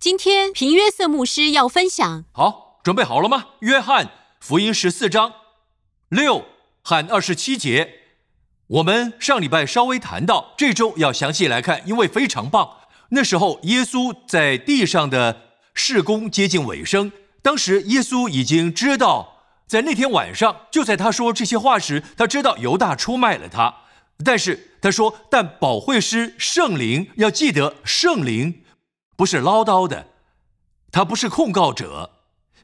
今天平约瑟牧师要分享，好，准备好了吗？约翰福音十四章六和二十七节，我们上礼拜稍微谈到，这周要详细来看，因为非常棒。那时候耶稣在地上的事工接近尾声，当时耶稣已经知道，在那天晚上，就在他说这些话时，他知道犹大出卖了他，但是他说：“但保惠师圣灵要记得圣灵。”不是唠叨的，他不是控告者。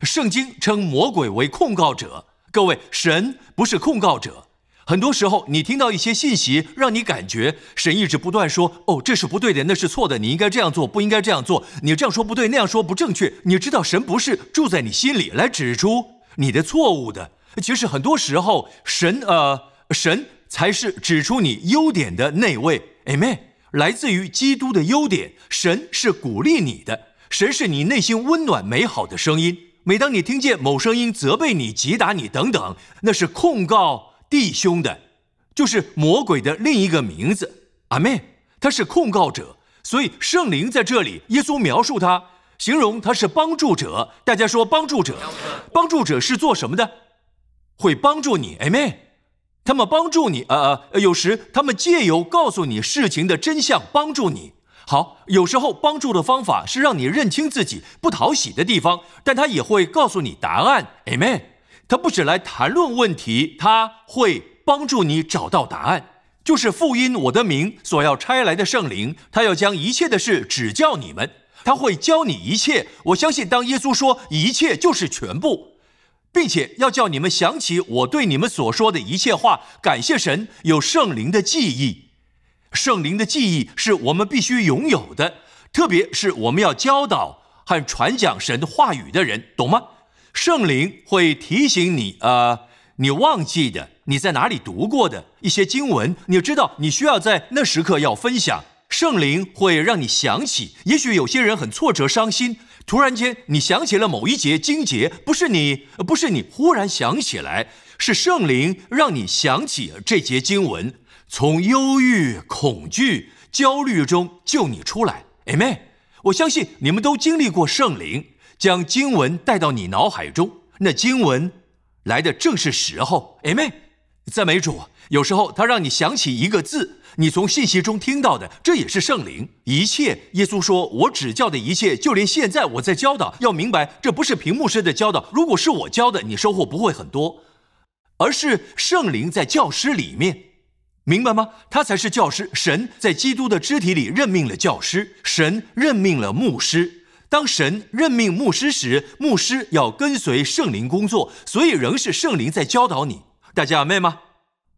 圣经称魔鬼为控告者。各位，神不是控告者。很多时候，你听到一些信息，让你感觉神一直不断说：“哦，这是不对的，那是错的，你应该这样做，不应该这样做，你这样说不对，那样说不正确。”你知道，神不是住在你心里来指出你的错误的。其实，很多时候，神呃，神才是指出你优点的那位。Amen。来自于基督的优点，神是鼓励你的，神是你内心温暖美好的声音。每当你听见某声音责备你、击打你等等，那是控告弟兄的，就是魔鬼的另一个名字。阿门。他是控告者，所以圣灵在这里，耶稣描述他，形容他是帮助者。大家说帮助者，帮助者是做什么的？会帮助你。阿妹。他们帮助你，呃呃，有时他们借由告诉你事情的真相帮助你。好，有时候帮助的方法是让你认清自己不讨喜的地方，但他也会告诉你答案。Amen。他不止来谈论问题，他会帮助你找到答案。就是复因我的名所要差来的圣灵，他要将一切的事指教你们。他会教你一切。我相信，当耶稣说一切就是全部。并且要叫你们想起我对你们所说的一切话，感谢神有圣灵的记忆。圣灵的记忆是我们必须拥有的，特别是我们要教导和传讲神话语的人，懂吗？圣灵会提醒你呃，你忘记的，你在哪里读过的一些经文，你知道你需要在那时刻要分享。圣灵会让你想起，也许有些人很挫折、伤心。突然间，你想起了某一节经节，不是你，不是你忽然想起来，是圣灵让你想起这节经文，从忧郁、恐惧、焦虑中救你出来。Amen。我相信你们都经历过圣灵将经文带到你脑海中，那经文来的正是时候。Amen。赞美主。有时候他让你想起一个字。你从信息中听到的，这也是圣灵。一切耶稣说，我指教的一切，就连现在我在教导，要明白，这不是屏幕式的教导。如果是我教的，你收获不会很多，而是圣灵在教师里面，明白吗？他才是教师。神在基督的肢体里任命了教师，神任命了牧师。当神任命牧师时，牧师要跟随圣灵工作，所以仍是圣灵在教导你。大家明白吗？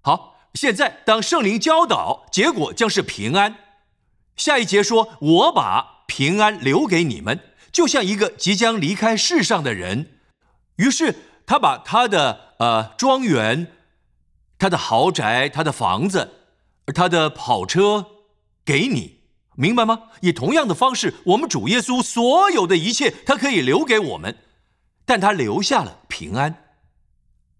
好。现在，当圣灵教导，结果将是平安。下一节说：“我把平安留给你们，就像一个即将离开世上的人。”于是他把他的呃庄园、他的豪宅、他的房子、他的跑车给你，明白吗？以同样的方式，我们主耶稣所有的一切，他可以留给我们，但他留下了平安，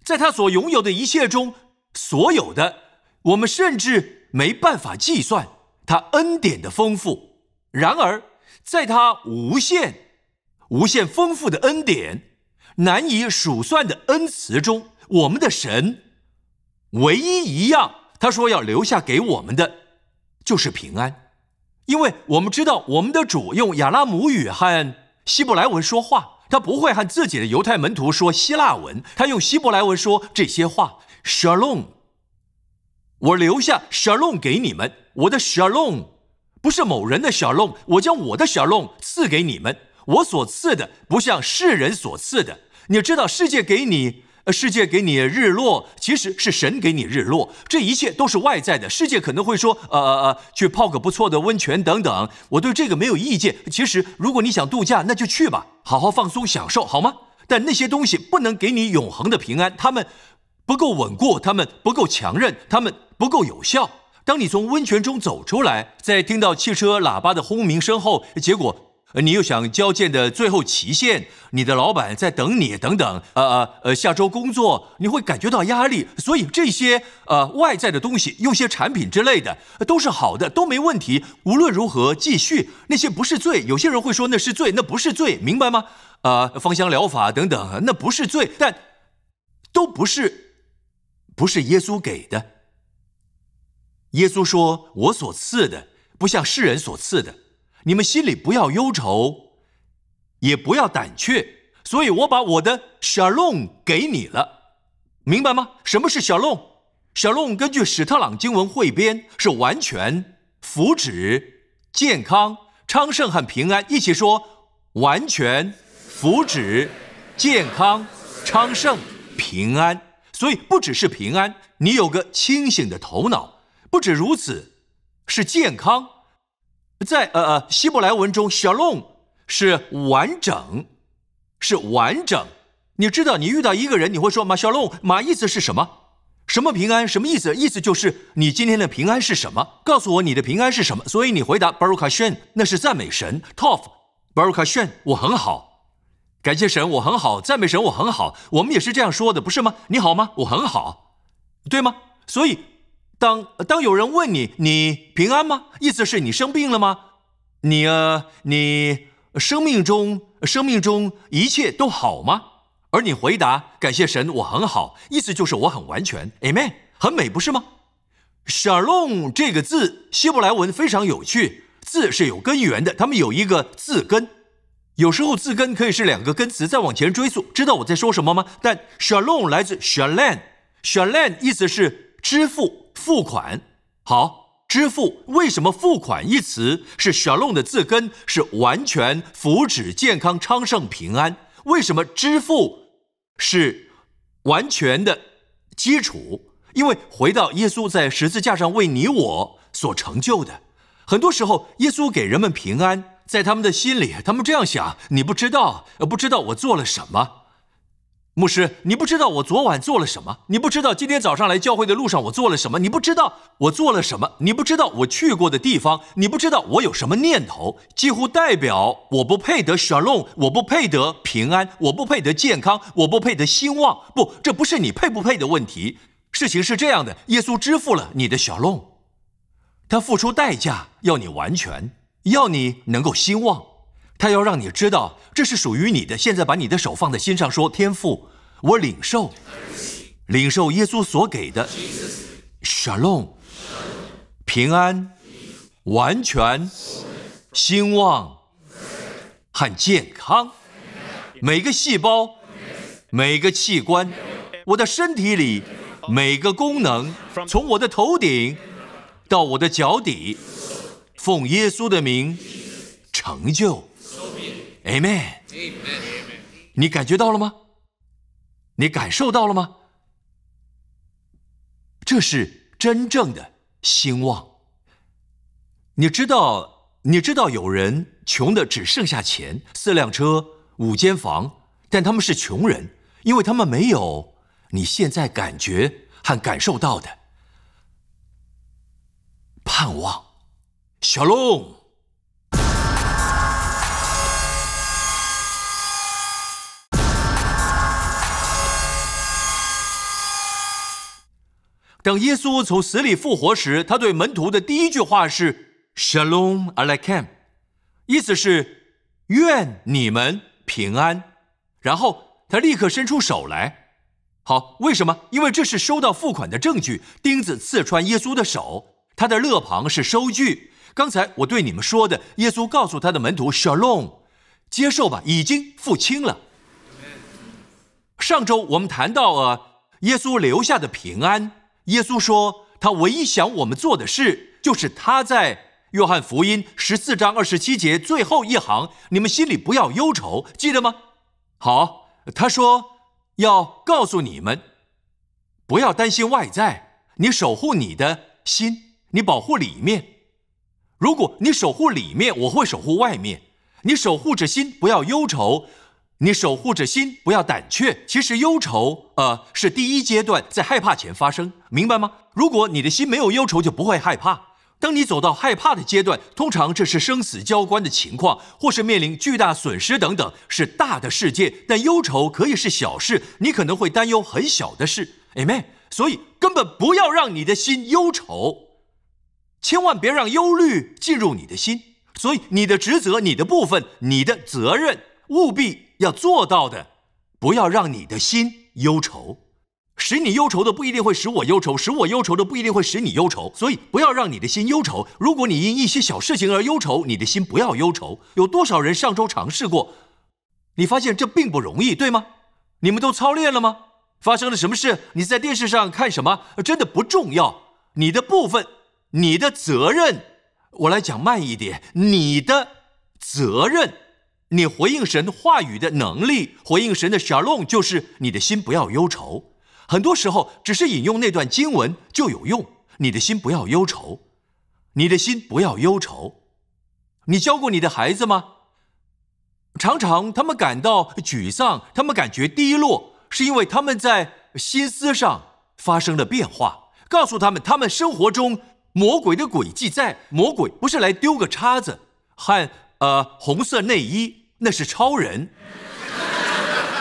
在他所拥有的一切中。所有的，我们甚至没办法计算他恩典的丰富。然而，在他无限、无限丰富的恩典、难以数算的恩慈中，我们的神唯一一样，他说要留下给我们的就是平安，因为我们知道我们的主用亚拉姆语和希伯来文说话，他不会和自己的犹太门徒说希腊文，他用希伯来文说这些话。o 龙，我留下 o 龙给你们。我的 o 龙不是某人的 o 龙，我将我的 o 龙赐给你们。我所赐的不像世人所赐的。你知道，世界给你，世界给你日落，其实是神给你日落。这一切都是外在的。世界可能会说：“呃呃呃，去泡个不错的温泉等等。”我对这个没有意见。其实，如果你想度假，那就去吧，好好放松享受，好吗？但那些东西不能给你永恒的平安。他们。不够稳固，他们不够强韧，他们不够有效。当你从温泉中走出来，在听到汽车喇叭的轰鸣声后，结果你又想交件的最后期限，你的老板在等你，等等，呃呃，下周工作你会感觉到压力，所以这些呃外在的东西，用些产品之类的都是好的，都没问题。无论如何继续，那些不是罪。有些人会说那是罪，那不是罪，明白吗？呃，芳香疗法等等，那不是罪，但都不是。不是耶稣给的。耶稣说：“我所赐的不像世人所赐的，你们心里不要忧愁，也不要胆怯。所以我把我的小龙给你了，明白吗？什么是小龙？小龙根据史特朗经文汇编是完全福祉、健康、昌盛和平安一起说：完全福祉、健康、昌盛、平安。”所以不只是平安，你有个清醒的头脑。不止如此，是健康。在呃呃希伯来文中，小龙是完整，是完整。你知道，你遇到一个人，你会说马小龙，马意思是什么？什么平安？什么意思？意思就是你今天的平安是什么？告诉我你的平安是什么。所以你回答 b a r u c h s h e n 那是赞美神。t o f b a r u c h s h e n 我很好。感谢神，我很好；赞美神，我很好。我们也是这样说的，不是吗？你好吗？我很好，对吗？所以，当当有人问你“你平安吗”，意思是你生病了吗？你啊，你生命中生命中一切都好吗？而你回答“感谢神，我很好”，意思就是我很完全，Amen，很美，不是吗 s h a l o m 这个字希伯来文非常有趣，字是有根源的，他们有一个字根。有时候字根可以是两个根词，再往前追溯，知道我在说什么吗？但 “shallow” 来自 “shallow”，“shallow” 意思是支付、付款。好，支付为什么付款一词是 “shallow” 的字根？是完全福祉、健康、昌盛、平安。为什么支付是完全的基础？因为回到耶稣在十字架上为你我所成就的。很多时候，耶稣给人们平安。在他们的心里，他们这样想：你不知道，不知道我做了什么，牧师，你不知道我昨晚做了什么，你不知道今天早上来教会的路上我做了什么，你不知道我做了什么，你不知道我去过的地方，你不知道我有什么念头，几乎代表我不配得小笼，我不配得平安，我不配得健康，我不配得兴旺。不，这不是你配不配的问题。事情是这样的：耶稣支付了你的小弄，他付出代价要你完全。要你能够兴旺，他要让你知道这是属于你的。现在把你的手放在心上，说：“天赋，我领受，领受耶稣所给的 o 龙平安、完全、兴旺和健康。每个细胞，每个器官，我的身体里每个功能，从我的头顶到我的脚底。”奉耶稣的名，成就，Amen。你感觉到了吗？你感受到了吗？这是真正的兴旺。你知道，你知道有人穷的只剩下钱，四辆车，五间房，但他们是穷人，因为他们没有你现在感觉和感受到的盼望。shalom。当耶稣从死里复活时，他对门徒的第一句话是 “shalom alechem”，意思是“愿你们平安”。然后他立刻伸出手来。好，为什么？因为这是收到付款的证据。钉子刺穿耶稣的手，他的肋旁是收据。刚才我对你们说的，耶稣告诉他的门徒 o m 接受吧，已经付清了。上周我们谈到啊，耶稣留下的平安。耶稣说，他唯一想我们做的事，就是他在约翰福音十四章二十七节最后一行，你们心里不要忧愁，记得吗？好，他说要告诉你们，不要担心外在，你守护你的心，你保护里面。如果你守护里面，我会守护外面。你守护着心，不要忧愁；你守护着心，不要胆怯。其实忧愁，呃，是第一阶段在害怕前发生，明白吗？如果你的心没有忧愁，就不会害怕。当你走到害怕的阶段，通常这是生死交关的情况，或是面临巨大损失等等，是大的事件。但忧愁可以是小事，你可能会担忧很小的事。Amen。所以根本不要让你的心忧愁。千万别让忧虑进入你的心，所以你的职责、你的部分、你的责任，务必要做到的，不要让你的心忧愁。使你忧愁的不一定会使我忧愁，使我忧愁的不一定会使你忧愁。所以不要让你的心忧愁。如果你因一些小事情而忧愁，你的心不要忧愁。有多少人上周尝试过？你发现这并不容易，对吗？你们都操练了吗？发生了什么事？你在电视上看什么？真的不重要。你的部分。你的责任，我来讲慢一点。你的责任，你回应神话语的能力，回应神的 shalom 就是你的心不要忧愁。很多时候，只是引用那段经文就有用。你的心不要忧愁，你的心不要忧愁。你教过你的孩子吗？常常他们感到沮丧，他们感觉低落，是因为他们在心思上发生了变化。告诉他们，他们生活中。魔鬼的诡计在魔鬼不是来丢个叉子和呃红色内衣，那是超人。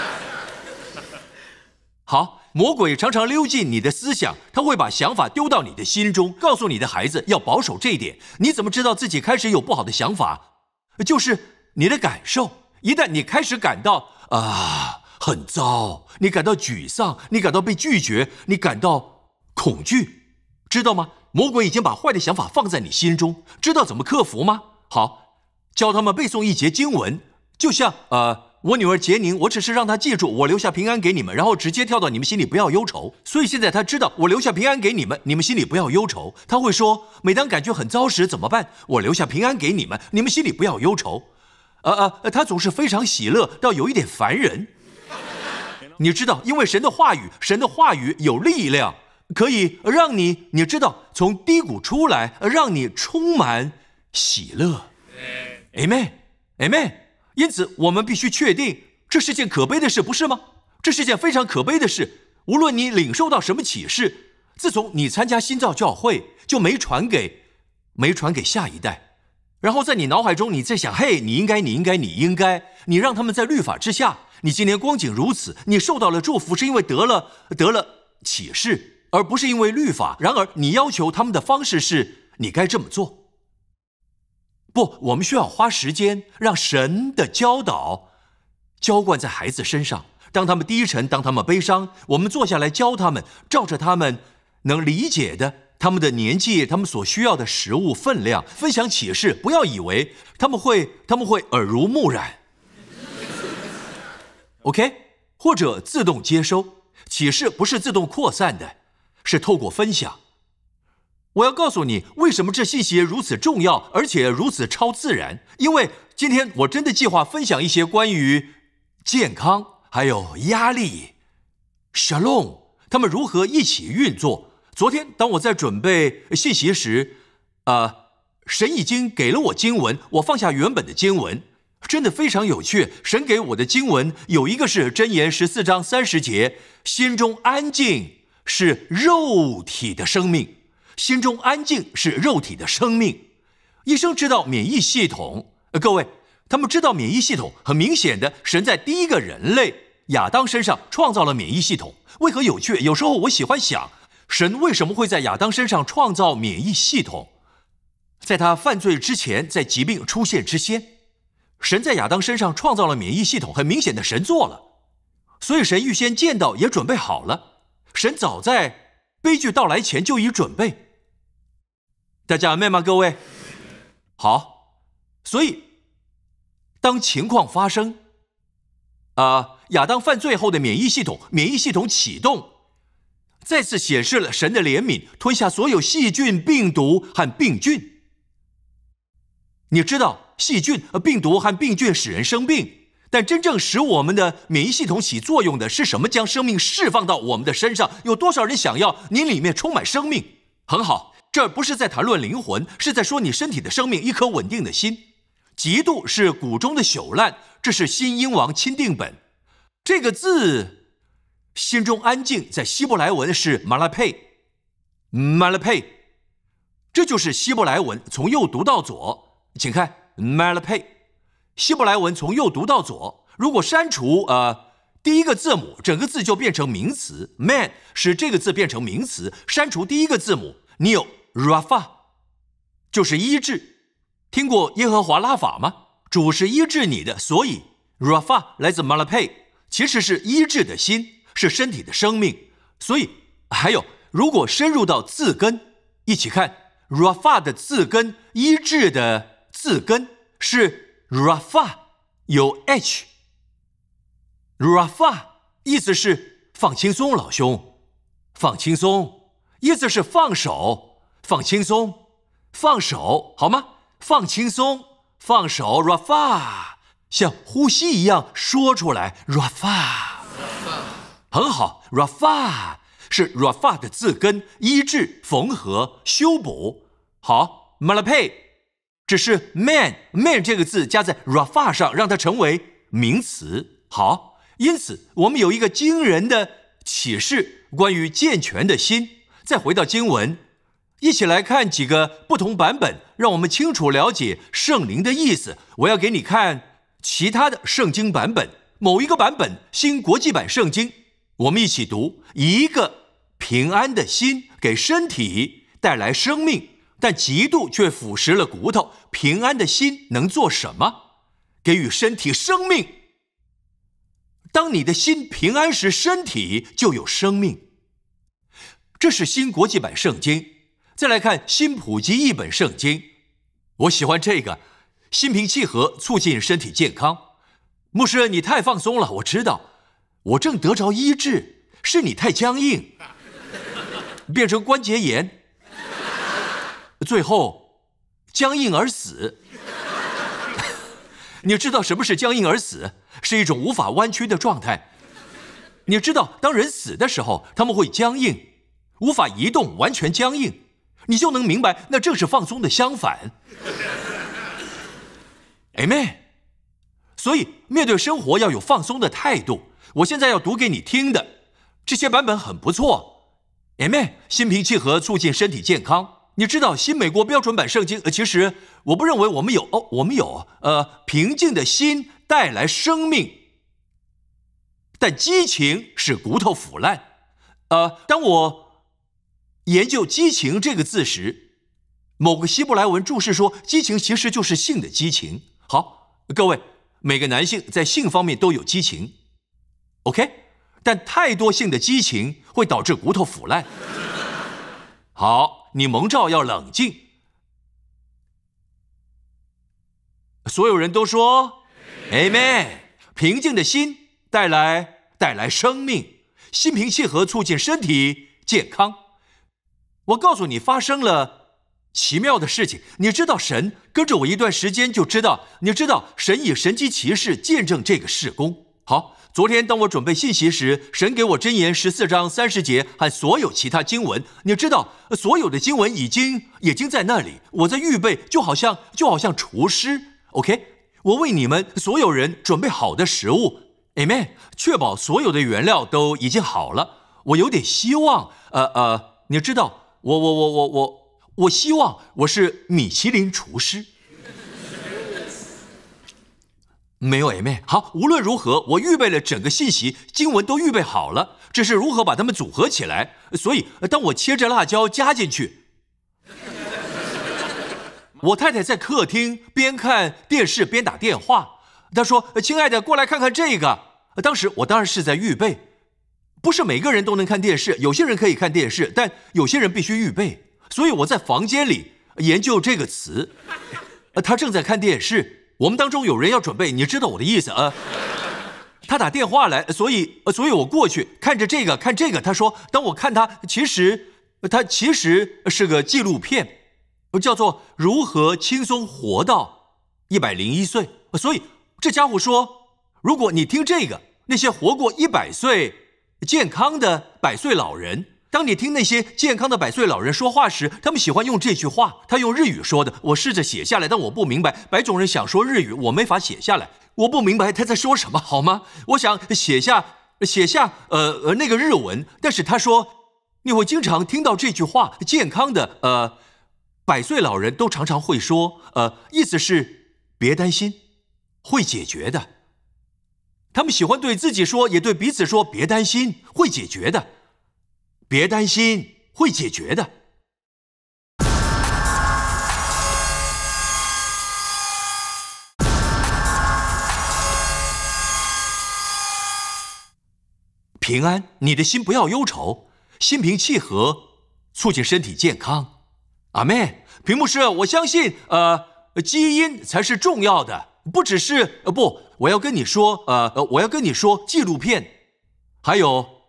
好，魔鬼常常溜进你的思想，他会把想法丢到你的心中，告诉你的孩子要保守这一点。你怎么知道自己开始有不好的想法？就是你的感受。一旦你开始感到啊很糟，你感到沮丧，你感到被拒绝，你感到恐惧，知道吗？魔鬼已经把坏的想法放在你心中，知道怎么克服吗？好，教他们背诵一节经文，就像呃，我女儿杰宁，我只是让她记住我留下平安给你们，然后直接跳到你们心里不要忧愁。所以现在她知道我留下平安给你们，你们心里不要忧愁。她会说，每当感觉很糟时怎么办？我留下平安给你们，你们心里不要忧愁。呃呃，她总是非常喜乐到有一点烦人。你知道，因为神的话语，神的话语有力量。可以让你你知道从低谷出来，让你充满喜乐。诶，妹，诶，妹，因此我们必须确定这是件可悲的事，不是吗？这是件非常可悲的事。无论你领受到什么启示，自从你参加新造教会，就没传给，没传给下一代。然后在你脑海中，你在想：嘿，你应该，你应该，你应该，你让他们在律法之下。你今年光景如此，你受到了祝福，是因为得了得了启示。而不是因为律法。然而，你要求他们的方式是你该这么做。不，我们需要花时间让神的教导浇灌在孩子身上。当他们低沉，当他们悲伤，我们坐下来教他们，照着他们能理解的，他们的年纪，他们所需要的食物分量，分享启示。不要以为他们会他们会耳濡目染。OK，或者自动接收启示不是自动扩散的。是透过分享，我要告诉你为什么这信息如此重要，而且如此超自然。因为今天我真的计划分享一些关于健康，还有压力，沙龙他们如何一起运作。昨天当我在准备信息时，啊，神已经给了我经文，我放下原本的经文，真的非常有趣。神给我的经文有一个是箴言十四章三十节，心中安静。是肉体的生命，心中安静是肉体的生命。医生知道免疫系统，呃，各位，他们知道免疫系统很明显的。神在第一个人类亚当身上创造了免疫系统，为何有趣？有时候我喜欢想，神为什么会在亚当身上创造免疫系统？在他犯罪之前，在疾病出现之前，神在亚当身上创造了免疫系统，很明显的神做了，所以神预先见到也准备好了。神早在悲剧到来前就已准备。大家明白吗？各位，好。所以，当情况发生，啊，亚当犯罪后的免疫系统，免疫系统启动，再次显示了神的怜悯，吞下所有细菌、病毒和病菌。你知道细菌、病毒和病菌使人生病。但真正使我们的免疫系统起作用的是什么？将生命释放到我们的身上，有多少人想要您里面充满生命？很好，这不是在谈论灵魂，是在说你身体的生命。一颗稳定的心，嫉妒是谷中的朽烂。这是新英王钦定本这个字，心中安静在希伯来文是马拉佩，马拉佩，这就是希伯来文，从右读到左，请看马拉佩。希伯来文从右读到左。如果删除呃第一个字母，整个字就变成名词 “man”，使这个字变成名词。删除第一个字母，你有 “rafa”，就是医治。听过耶和华拉法吗？主是医治你的，所以 “rafa” 来自 m a l a p y 其实是医治的心，是身体的生命。所以还有，如果深入到字根，一起看 “rafa” 的字根，医治的字根是。Rafa，有 H。Rafa 意思是放轻松，老兄，放轻松，意思是放手，放轻松，放手，好吗？放轻松，放手，Rafa，像呼吸一样说出来，Rafa，很好。Rafa 是 Rafa 的字根，医治、缝合、修补。好，Malapé。只是 man man 这个字加在 rafah 上，让它成为名词。好，因此我们有一个惊人的启示关于健全的心。再回到经文，一起来看几个不同版本，让我们清楚了解圣灵的意思。我要给你看其他的圣经版本，某一个版本，新国际版圣经，我们一起读。一个平安的心给身体带来生命。但嫉妒却腐蚀了骨头，平安的心能做什么？给予身体生命。当你的心平安时，身体就有生命。这是新国际版圣经。再来看新普及译本圣经，我喜欢这个。心平气和，促进身体健康。牧师，你太放松了，我知道，我正得着医治，是你太僵硬，变成关节炎。最后，僵硬而死。你知道什么是僵硬而死？是一种无法弯曲的状态。你知道，当人死的时候，他们会僵硬，无法移动，完全僵硬。你就能明白，那正是放松的相反。Amen。所以，面对生活要有放松的态度。我现在要读给你听的，这些版本很不错。Amen。心平气和，促进身体健康。你知道新美国标准版圣经？呃，其实我不认为我们有哦，我们有。呃，平静的心带来生命。但激情使骨头腐烂。呃，当我研究“激情”这个字时，某个希伯来文注释说，激情其实就是性的激情。好，各位，每个男性在性方面都有激情。OK，但太多性的激情会导致骨头腐烂。好。你蒙召要冷静。所有人都说，Amen。平静的心带来带来生命，心平气和促进身体健康。我告诉你，发生了奇妙的事情。你知道神跟着我一段时间，就知道你知道神以神机骑士见证这个事工。好，昨天当我准备信息时，神给我箴言十四章三十节和所有其他经文。你知道，所有的经文已经已经在那里，我在预备，就好像就好像厨师。OK，我为你们所有人准备好的食物，Amen。确保所有的原料都已经好了。我有点希望，呃呃，你知道，我我我我我，我希望我是米其林厨师。没有暧昧。好，无论如何，我预备了整个信息，经文都预备好了，只是如何把它们组合起来。所以，当我切着辣椒加进去，我太太在客厅边看电视边打电话。她说：“亲爱的，过来看看这个。”当时我当然是在预备，不是每个人都能看电视，有些人可以看电视，但有些人必须预备。所以我在房间里研究这个词。她正在看电视。我们当中有人要准备，你知道我的意思啊？他打电话来，所以，所以，我过去看着这个，看这个。他说，当我看他，其实，他其实是个纪录片，叫做《如何轻松活到一百零一岁》。所以这家伙说，如果你听这个，那些活过一百岁健康的百岁老人。当你听那些健康的百岁老人说话时，他们喜欢用这句话。他用日语说的，我试着写下来，但我不明白白种人想说日语，我没法写下来。我不明白他在说什么，好吗？我想写下写下呃呃那个日文，但是他说你会经常听到这句话，健康的呃百岁老人都常常会说呃，意思是别担心，会解决的。他们喜欢对自己说，也对彼此说，别担心，会解决的。别担心，会解决的。平安，你的心不要忧愁，心平气和，促进身体健康。阿妹，屏幕师，我相信，呃，基因才是重要的，不只是，呃，不，我要跟你说，呃，我要跟你说，纪录片，还有，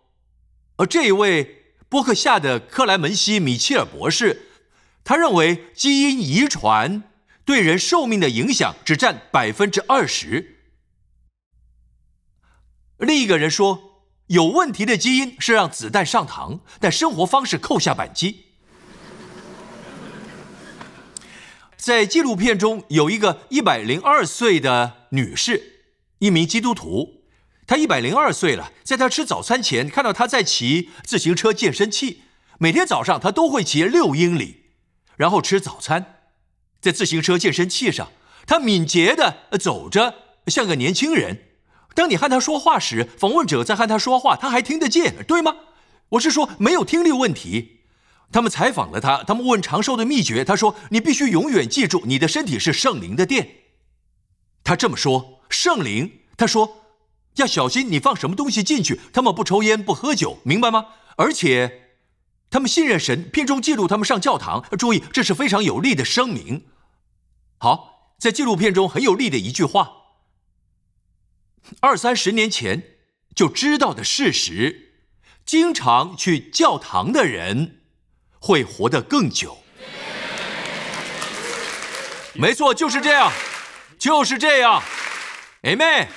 呃，这一位。波克夏的克莱门西·米切尔博士，他认为基因遗传对人寿命的影响只占百分之二十。另一个人说，有问题的基因是让子弹上膛，但生活方式扣下扳机。在纪录片中，有一个一百零二岁的女士，一名基督徒。他一百零二岁了，在他吃早餐前，看到他在骑自行车健身器。每天早上他都会骑六英里，然后吃早餐。在自行车健身器上，他敏捷地走着，像个年轻人。当你和他说话时，访问者在和他说话，他还听得见，对吗？我是说没有听力问题。他们采访了他，他们问长寿的秘诀，他说：“你必须永远记住，你的身体是圣灵的殿。”他这么说，圣灵，他说。要小心，你放什么东西进去？他们不抽烟，不喝酒，明白吗？而且，他们信任神。片中记录他们上教堂，注意，这是非常有力的声明。好，在纪录片中很有力的一句话：二三十年前就知道的事实，经常去教堂的人会活得更久。没错，就是这样，就是这样。Amen。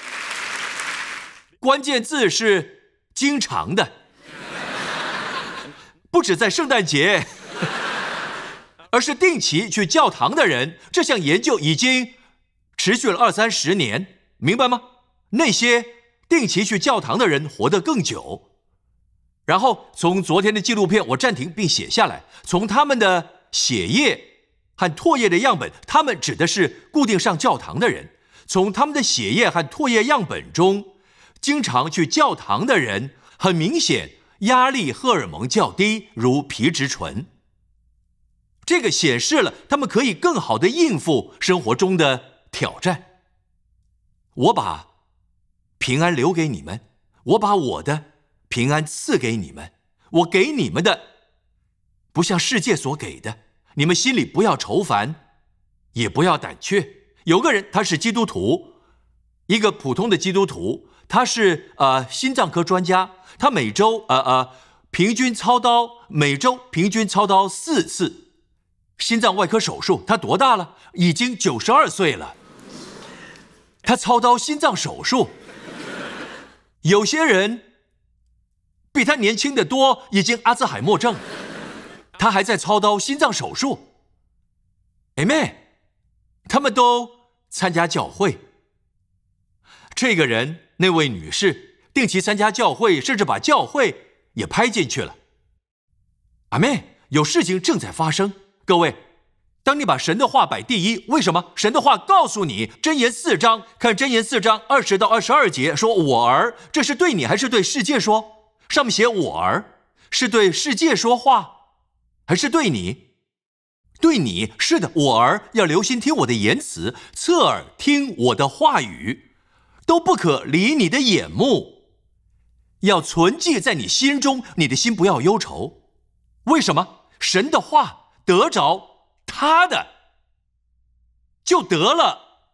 关键字是经常的，不止在圣诞节，而是定期去教堂的人。这项研究已经持续了二三十年，明白吗？那些定期去教堂的人活得更久。然后从昨天的纪录片，我暂停并写下来。从他们的血液和唾液的样本，他们指的是固定上教堂的人。从他们的血液和唾液样本中。经常去教堂的人，很明显压力荷尔蒙较低，如皮质醇。这个显示了他们可以更好的应付生活中的挑战。我把平安留给你们，我把我的平安赐给你们。我给你们的，不像世界所给的。你们心里不要愁烦，也不要胆怯。有个人，他是基督徒，一个普通的基督徒。他是呃心脏科专家，他每周呃呃平均操刀每周平均操刀四次心脏外科手术。他多大了？已经九十二岁了。他操刀心脏手术，有些人比他年轻的多，已经阿兹海默症，他还在操刀心脏手术。妹妹，他们都参加教会。这个人，那位女士定期参加教会，甚至把教会也拍进去了。阿妹，有事情正在发生。各位，当你把神的话摆第一，为什么？神的话告诉你，箴言四章，看箴言四章二十到二十二节，说“我儿”，这是对你还是对世界说？上面写“我儿”，是对世界说话，还是对你？对你是的，“我儿”要留心听我的言辞，侧耳听我的话语。都不可离你的眼目，要存记在你心中。你的心不要忧愁，为什么？神的话得着他的，就得了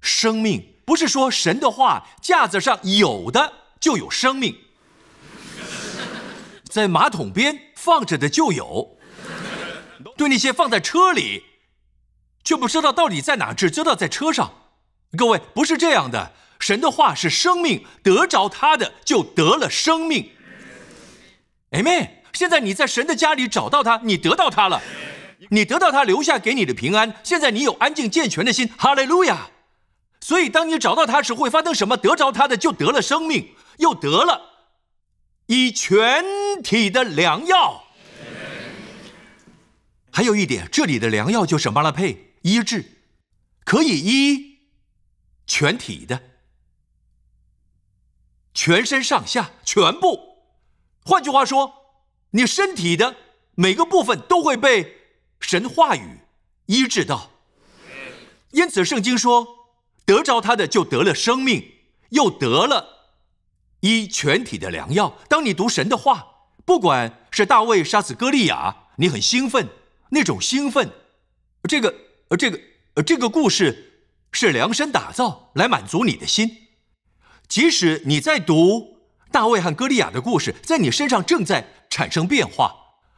生命。不是说神的话架子上有的就有生命，在马桶边放着的就有。对那些放在车里，却不知道到底在哪，只知道在车上。各位，不是这样的。神的话是生命，得着他的就得了生命。e 妹，现在你在神的家里找到他，你得到他了，你得到他留下给你的平安。现在你有安静健全的心，哈利路亚。所以当你找到他时，会发生什么？得着他的就得了生命，又得了以全体的良药。还有一点，这里的良药就是巴拉佩医治，可以医全体的。全身上下全部，换句话说，你身体的每个部分都会被神话语医治到。因此，圣经说，得着他的就得了生命，又得了医全体的良药。当你读神的话，不管是大卫杀死歌利亚，你很兴奋，那种兴奋，这个呃，这个呃，这个故事是量身打造来满足你的心。即使你在读大卫和歌利亚的故事，在你身上正在产生变化。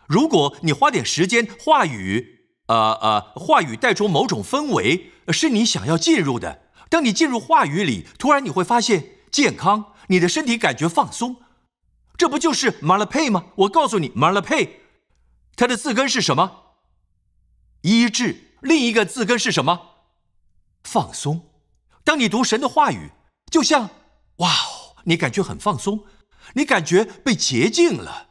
如果你花点时间，话语，呃呃，话语带出某种氛围，是你想要进入的。当你进入话语里，突然你会发现健康，你的身体感觉放松。这不就是 p 拉佩吗？我告诉你，p 拉佩，它的字根是什么？医治。另一个字根是什么？放松。当你读神的话语，就像。哇，你感觉很放松，你感觉被洁净了。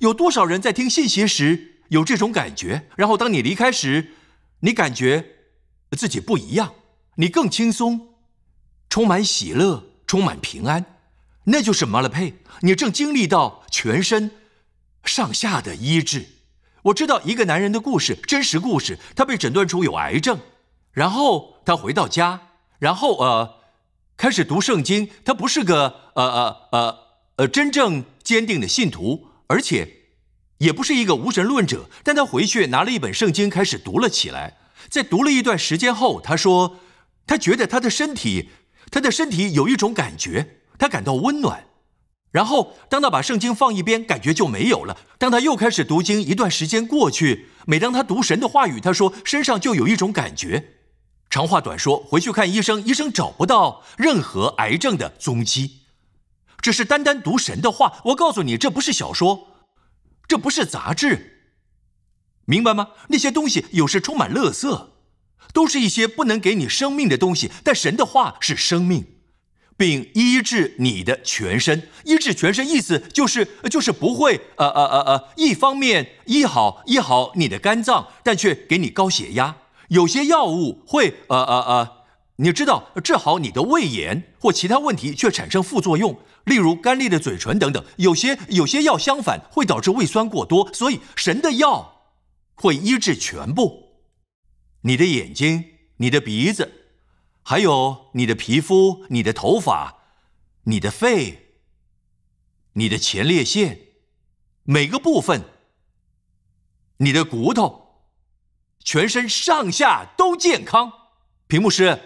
有多少人在听信息时有这种感觉？然后当你离开时，你感觉自己不一样，你更轻松，充满喜乐，充满平安。那就是马拉佩，你正经历到全身上下的医治。我知道一个男人的故事，真实故事，他被诊断出有癌症，然后他回到家，然后呃。开始读圣经，他不是个呃呃呃呃真正坚定的信徒，而且，也不是一个无神论者。但他回去拿了一本圣经，开始读了起来。在读了一段时间后，他说，他觉得他的身体，他的身体有一种感觉，他感到温暖。然后，当他把圣经放一边，感觉就没有了。当他又开始读经，一段时间过去，每当他读神的话语，他说身上就有一种感觉。长话短说，回去看医生，医生找不到任何癌症的踪迹，只是单单读神的话。我告诉你，这不是小说，这不是杂志，明白吗？那些东西有时充满乐色，都是一些不能给你生命的东西。但神的话是生命，并医治你的全身。医治全身意思就是就是不会呃呃呃呃，一方面医好医好你的肝脏，但却给你高血压。有些药物会，呃呃呃，你知道治好你的胃炎或其他问题，却产生副作用，例如干裂的嘴唇等等。有些有些药相反会导致胃酸过多，所以神的药会医治全部。你的眼睛、你的鼻子，还有你的皮肤、你的头发、你的肺、你的前列腺，每个部分，你的骨头。全身上下都健康，屏幕师，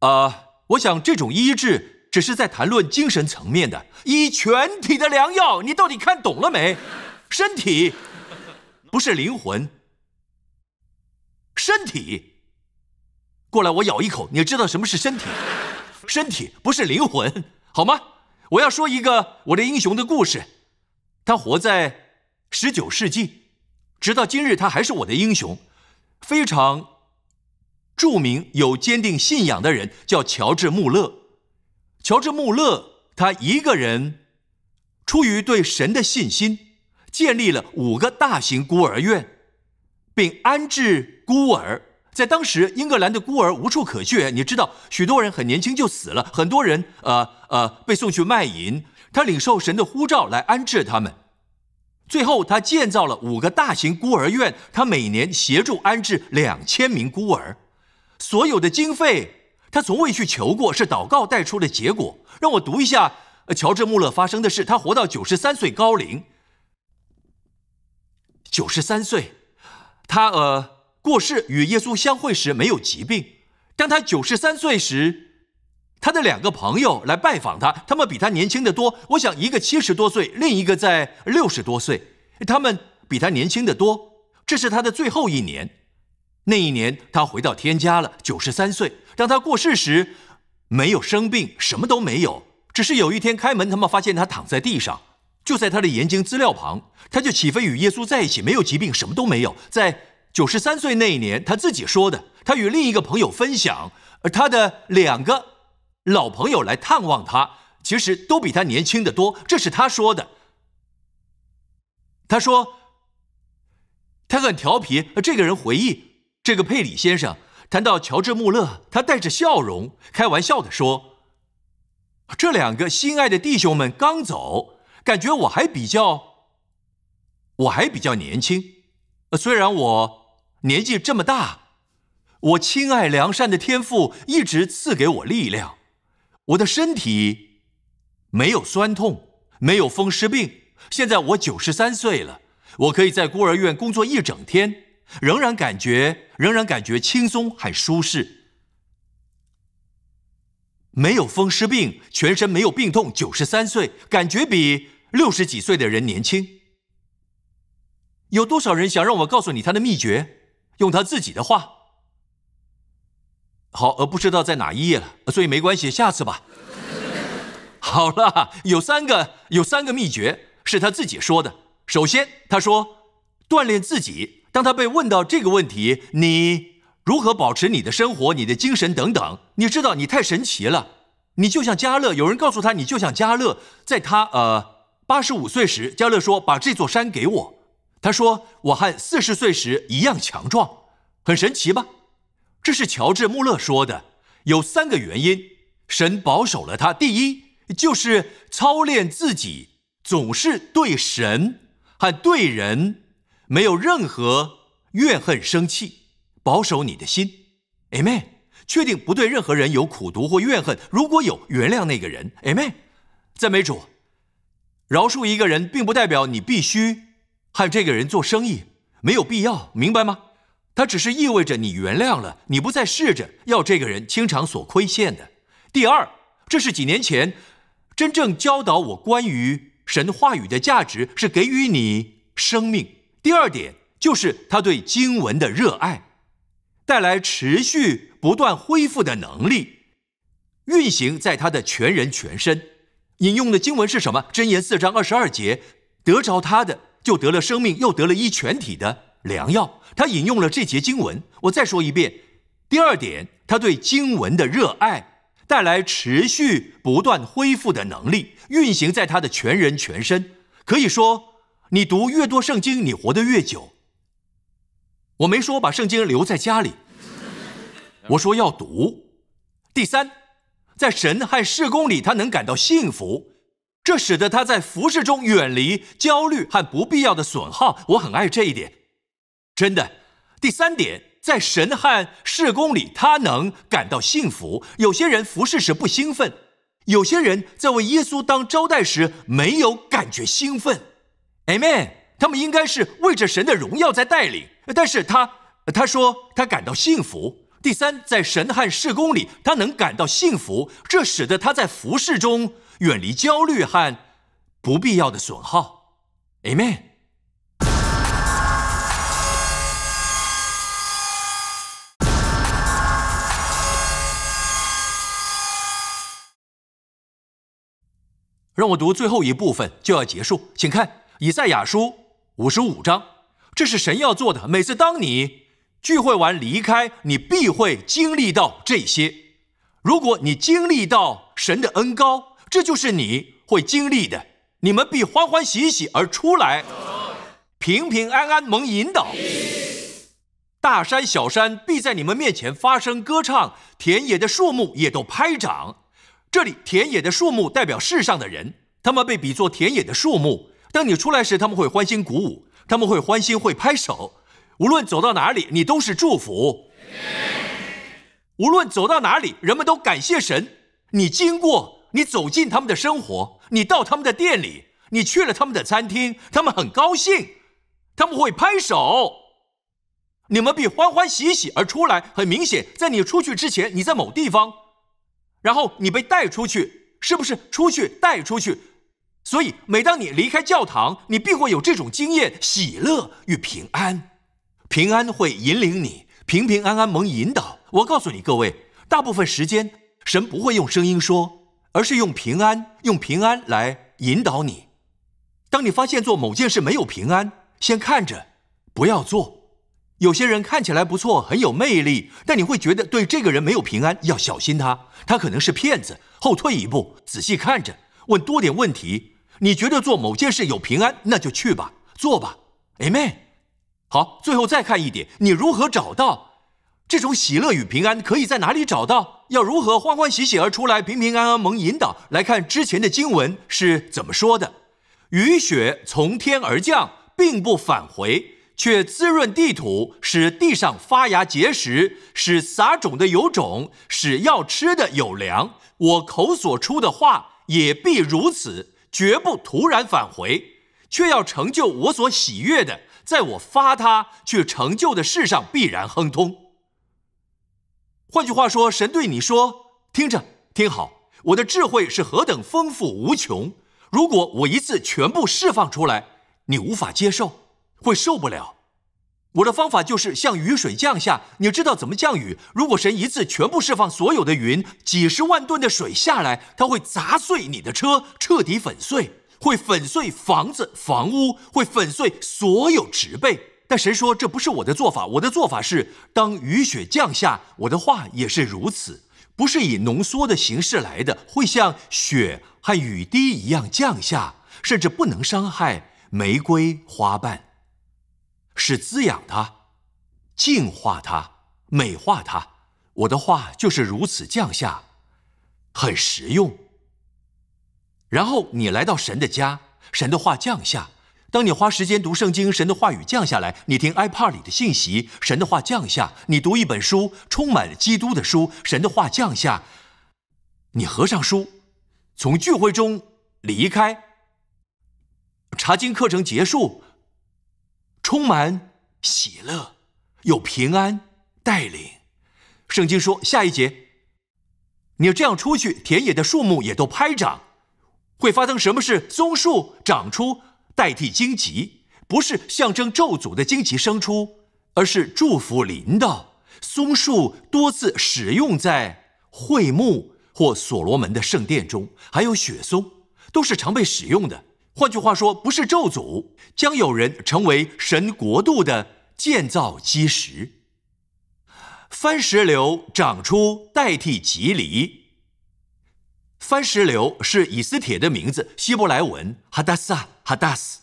呃，我想这种医治只是在谈论精神层面的医全体的良药。你到底看懂了没？身体不是灵魂，身体过来，我咬一口，你知道什么是身体？身体不是灵魂，好吗？我要说一个我的英雄的故事，他活在十九世纪，直到今日，他还是我的英雄。非常著名、有坚定信仰的人叫乔治·穆勒。乔治·穆勒他一个人，出于对神的信心，建立了五个大型孤儿院，并安置孤儿。在当时，英格兰的孤儿无处可去。你知道，许多人很年轻就死了，很多人呃呃被送去卖淫。他领受神的呼召来安置他们。最后，他建造了五个大型孤儿院，他每年协助安置两千名孤儿，所有的经费他从未去求过，是祷告带出的结果。让我读一下，乔治·穆勒发生的事。他活到九十三岁高龄。九十三岁，他呃过世与耶稣相会时没有疾病，当他九十三岁时。他的两个朋友来拜访他，他们比他年轻的多。我想，一个七十多岁，另一个在六十多岁，他们比他年轻的多。这是他的最后一年，那一年他回到天家了，九十三岁。当他过世时，没有生病，什么都没有。只是有一天开门，他们发现他躺在地上，就在他的研究资料旁。他就起飞与耶稣在一起，没有疾病，什么都没有。在九十三岁那一年，他自己说的，他与另一个朋友分享，他的两个。老朋友来探望他，其实都比他年轻的多。这是他说的。他说他很调皮。这个人回忆这个佩里先生谈到乔治·穆勒，他带着笑容开玩笑地说：“这两个心爱的弟兄们刚走，感觉我还比较我还比较年轻。虽然我年纪这么大，我亲爱梁山的天赋一直赐给我力量。”我的身体没有酸痛，没有风湿病。现在我九十三岁了，我可以在孤儿院工作一整天，仍然感觉仍然感觉轻松，很舒适。没有风湿病，全身没有病痛。九十三岁，感觉比六十几岁的人年轻。有多少人想让我告诉你他的秘诀？用他自己的话。好，呃，不知道在哪一页了，所以没关系，下次吧。好了，有三个，有三个秘诀是他自己说的。首先，他说锻炼自己。当他被问到这个问题，你如何保持你的生活、你的精神等等？你知道，你太神奇了，你就像加乐。有人告诉他，你就像加乐。在他呃八十五岁时，加乐说：“把这座山给我。”他说：“我和四十岁时一样强壮，很神奇吧。”这是乔治·穆勒说的，有三个原因：神保守了他。第一，就是操练自己，总是对神和对人没有任何怨恨生气，保守你的心，Amen。确定不对任何人有苦毒或怨恨，如果有，原谅那个人，Amen。赞美主，饶恕一个人，并不代表你必须和这个人做生意，没有必要，明白吗？它只是意味着你原谅了，你不再试着要这个人清偿所亏欠的。第二，这是几年前，真正教导我关于神话语的价值是给予你生命。第二点就是他对经文的热爱，带来持续不断恢复的能力，运行在他的全人全身。引用的经文是什么？箴言四章二十二节，得着他的就得了生命，又得了一全体的。良药，他引用了这节经文。我再说一遍，第二点，他对经文的热爱带来持续不断恢复的能力，运行在他的全人全身。可以说，你读越多圣经，你活得越久。我没说把圣经留在家里，我说要读。第三，在神和事工里，他能感到幸福，这使得他在服饰中远离焦虑和不必要的损耗。我很爱这一点。真的，第三点，在神汉事工里，他能感到幸福。有些人服侍时不兴奋，有些人在为耶稣当招待时没有感觉兴奋。Amen。他们应该是为着神的荣耀在带领，但是他他说他感到幸福。第三，在神汉事工里，他能感到幸福，这使得他在服侍中远离焦虑和不必要的损耗。Amen。让我读最后一部分，就要结束，请看《以赛亚书》五十五章。这是神要做的。每次当你聚会完离开，你必会经历到这些。如果你经历到神的恩高，这就是你会经历的。你们必欢欢喜喜而出来，平平安安蒙引导。大山小山必在你们面前发声歌唱，田野的树木也都拍掌。这里田野的树木代表世上的人，他们被比作田野的树木。当你出来时，他们会欢欣鼓舞，他们会欢欣，会拍手。无论走到哪里，你都是祝福。无论走到哪里，人们都感谢神。你经过，你走进他们的生活，你到他们的店里，你去了他们的餐厅，他们很高兴，他们会拍手。你们必欢欢喜喜而出来。很明显，在你出去之前，你在某地方。然后你被带出去，是不是出去带出去？所以每当你离开教堂，你必会有这种经验：喜乐与平安。平安会引领你，平平安安蒙引导。我告诉你各位，大部分时间神不会用声音说，而是用平安，用平安来引导你。当你发现做某件事没有平安，先看着，不要做。有些人看起来不错，很有魅力，但你会觉得对这个人没有平安，要小心他，他可能是骗子。后退一步，仔细看着，问多点问题。你觉得做某件事有平安，那就去吧，做吧。Amen。好，最后再看一点，你如何找到这种喜乐与平安？可以在哪里找到？要如何欢欢喜喜而出来，平平安安蒙引导？来看之前的经文是怎么说的：雨雪从天而降，并不返回。却滋润地土，使地上发芽结实，使撒种的有种，使要吃的有粮。我口所出的话也必如此，绝不突然返回，却要成就我所喜悦的，在我发他去成就的事上必然亨通。换句话说，神对你说：“听着，听好，我的智慧是何等丰富无穷！如果我一次全部释放出来，你无法接受。”会受不了，我的方法就是像雨水降下，你知道怎么降雨？如果神一次全部释放所有的云，几十万吨的水下来，它会砸碎你的车，彻底粉碎，会粉碎房子、房屋，会粉碎所有植被。但神说这不是我的做法，我的做法是当雨雪降下，我的话也是如此，不是以浓缩的形式来的，会像雪和雨滴一样降下，甚至不能伤害玫瑰花瓣。是滋养它，净化它，美化它。我的话就是如此降下，很实用。然后你来到神的家，神的话降下。当你花时间读圣经，神的话语降下来，你听 iPad 里的信息，神的话降下。你读一本书，充满了基督的书，神的话降下。你合上书，从聚会中离开。查经课程结束。充满喜乐，有平安带领。圣经说下一节，你要这样出去，田野的树木也都拍掌，会发生什么事？松树长出代替荆棘，不是象征咒诅的荆棘生出，而是祝福林的松树多次使用在会幕或所罗门的圣殿中，还有雪松，都是常被使用的。换句话说，不是咒诅，将有人成为神国度的建造基石。番石榴长出代替吉里。番石榴是以斯帖的名字，希伯来文哈达萨哈达斯。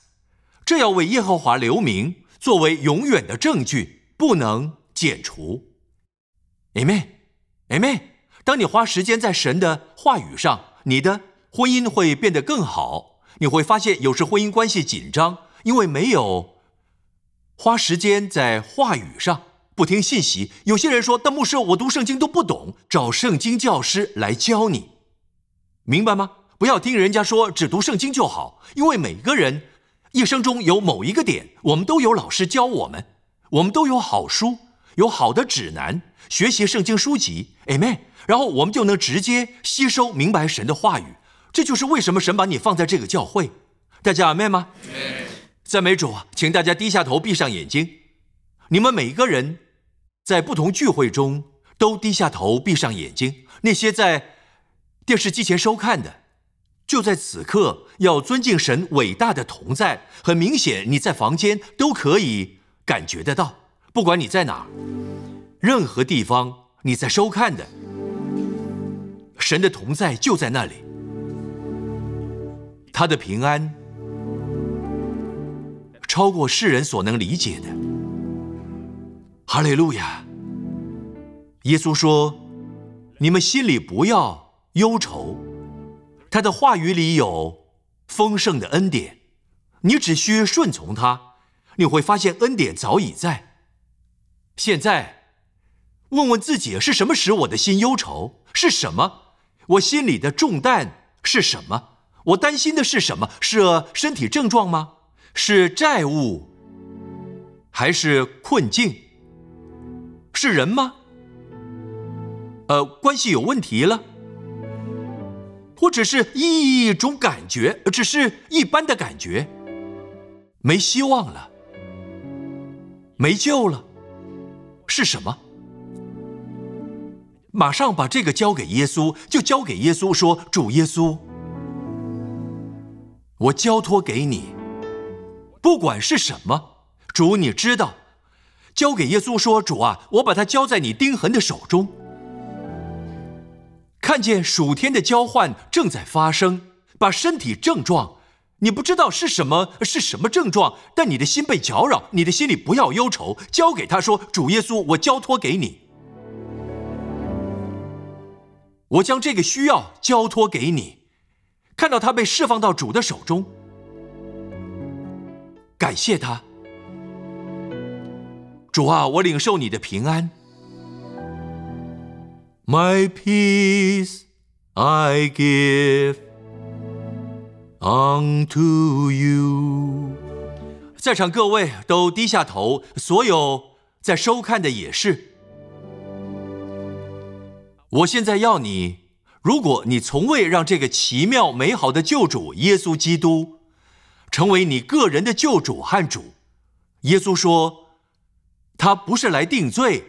这要为耶和华留名，作为永远的证据，不能剪除。Amen，Amen。当你花时间在神的话语上，你的婚姻会变得更好。你会发现，有时婚姻关系紧张，因为没有花时间在话语上，不听信息。有些人说，但牧师，我读圣经都不懂，找圣经教师来教你，明白吗？不要听人家说只读圣经就好，因为每个人一生中有某一个点，我们都有老师教我们，我们都有好书，有好的指南，学习圣经书籍，Amen。然后我们就能直接吸收明白神的话语。这就是为什么神把你放在这个教会，大家阿妹吗？赞美主，请大家低下头，闭上眼睛。你们每一个人在不同聚会中都低下头，闭上眼睛。那些在电视机前收看的，就在此刻要尊敬神伟大的同在。很明显，你在房间都可以感觉得到，不管你在哪儿，任何地方你在收看的，神的同在就在那里。他的平安超过世人所能理解的。哈利路亚！耶稣说：“你们心里不要忧愁。”他的话语里有丰盛的恩典，你只需顺从他，你会发现恩典早已在。现在，问问自己：是什么使我的心忧愁？是什么？我心里的重担是什么？我担心的是什么？是身体症状吗？是债务，还是困境？是人吗？呃，关系有问题了，或只是一种感觉，只是一般的感觉，没希望了，没救了，是什么？马上把这个交给耶稣，就交给耶稣，说主耶稣。我交托给你，不管是什么，主你知道，交给耶稣说：“主啊，我把它交在你丁痕的手中。”看见数天的交换正在发生，把身体症状，你不知道是什么是什么症状，但你的心被搅扰，你的心里不要忧愁，交给他说：“主耶稣，我交托给你，我将这个需要交托给你。”看到他被释放到主的手中，感谢他，主啊，我领受你的平安。My peace I give unto you。在场各位都低下头，所有在收看的也是。我现在要你。如果你从未让这个奇妙美好的救主耶稣基督成为你个人的救主和主，耶稣说，他不是来定罪，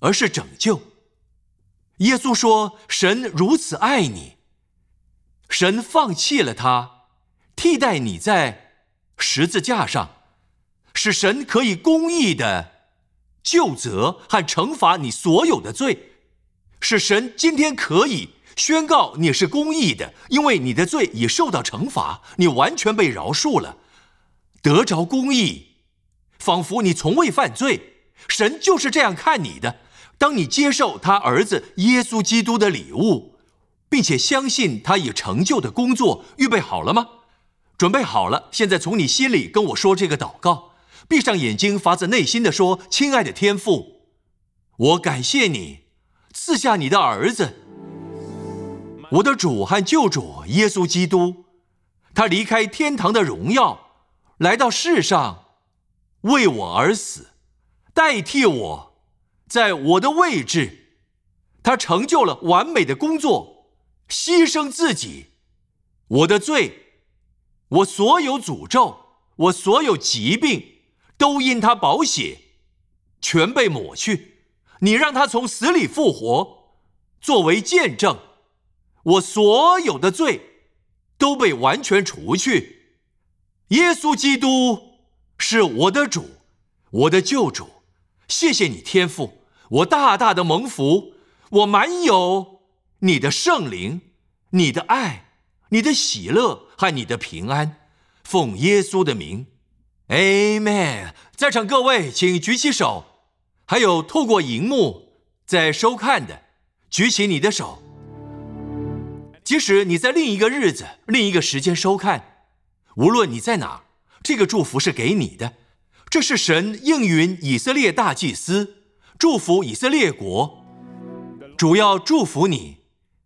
而是拯救。耶稣说，神如此爱你，神放弃了他，替代你在十字架上，使神可以公义的救责和惩罚你所有的罪。使神今天可以宣告你是公义的，因为你的罪已受到惩罚，你完全被饶恕了，得着公义，仿佛你从未犯罪。神就是这样看你的。当你接受他儿子耶稣基督的礼物，并且相信他已成就的工作，预备好了吗？准备好了。现在从你心里跟我说这个祷告，闭上眼睛，发自内心的说：“亲爱的天父，我感谢你。”赐下你的儿子，我的主和救主耶稣基督，他离开天堂的荣耀，来到世上，为我而死，代替我，在我的位置，他成就了完美的工作，牺牲自己，我的罪，我所有诅咒，我所有疾病，都因他保血，全被抹去。你让他从死里复活，作为见证，我所有的罪都被完全除去。耶稣基督是我的主，我的救主。谢谢你天父，我大大的蒙福，我满有你的圣灵，你的爱，你的喜乐和你的平安。奉耶稣的名，Amen。在场各位，请举起手。还有透过荧幕在收看的，举起你的手。即使你在另一个日子、另一个时间收看，无论你在哪，这个祝福是给你的。这是神应允以色列大祭司祝福以色列国，主要祝福你，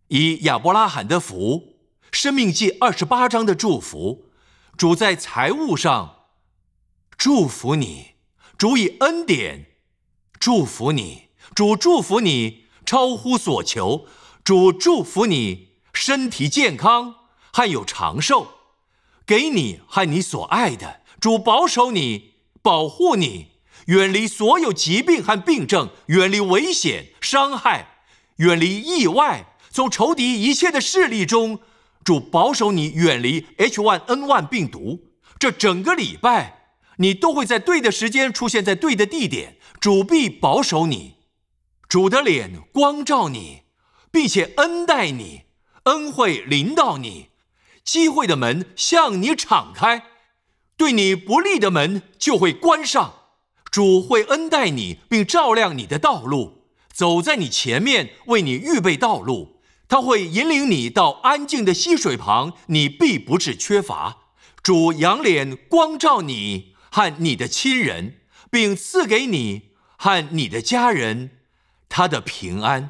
以亚伯拉罕的福、生命记二十八章的祝福，主在财务上祝福你，主以恩典。祝福你，主祝福你超乎所求，主祝福你身体健康，还有长寿，给你和你所爱的主保守你，保护你，远离所有疾病和病症，远离危险伤害，远离意外，从仇敌一切的势力中，主保守你，远离 H1N1 病毒。这整个礼拜，你都会在对的时间出现在对的地点。主必保守你，主的脸光照你，并且恩待你，恩惠临到你，机会的门向你敞开，对你不利的门就会关上。主会恩待你，并照亮你的道路，走在你前面，为你预备道路。他会引领你到安静的溪水旁，你必不是缺乏。主仰脸光照你和你的亲人，并赐给你。和你的家人，他的平安。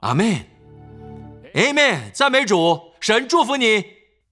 阿门，阿门，赞美主，神祝福你。